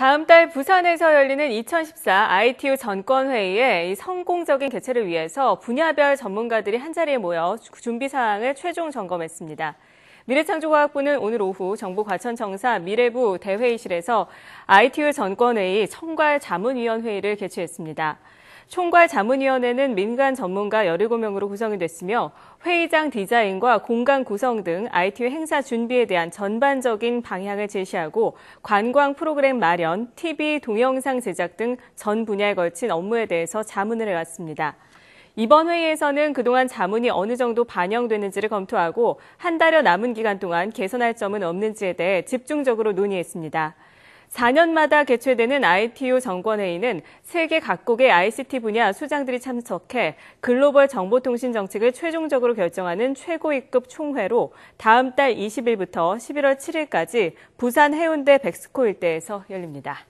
다음 달 부산에서 열리는 2014 ITU 전권회의의 성공적인 개최를 위해서 분야별 전문가들이 한자리에 모여 준비 사항을 최종 점검했습니다. 미래창조과학부는 오늘 오후 정부과천청사 미래부 대회의실에서 ITU 전권회의 청괄 자문위원회의를 개최했습니다. 총괄 자문위원회는 민간 전문가 17명으로 구성이 됐으며 회의장 디자인과 공간 구성 등 IT 행사 준비에 대한 전반적인 방향을 제시하고 관광 프로그램 마련, TV 동영상 제작 등 전 분야에 걸친 업무에 대해서 자문을 해왔습니다. 이번 회의에서는 그동안 자문이 어느 정도 반영되는지를 검토하고 한 달여 남은 기간 동안 개선할 점은 없는지에 대해 집중적으로 논의했습니다. 4년마다 개최되는 ITU 정권회의는 세계 각국의 ICT 분야 수장들이 참석해 글로벌 정보통신 정책을 최종적으로 결정하는 최고위급 총회로 다음 달 20일부터 11월 7일까지 부산 해운대 백스코 일대에서 열립니다.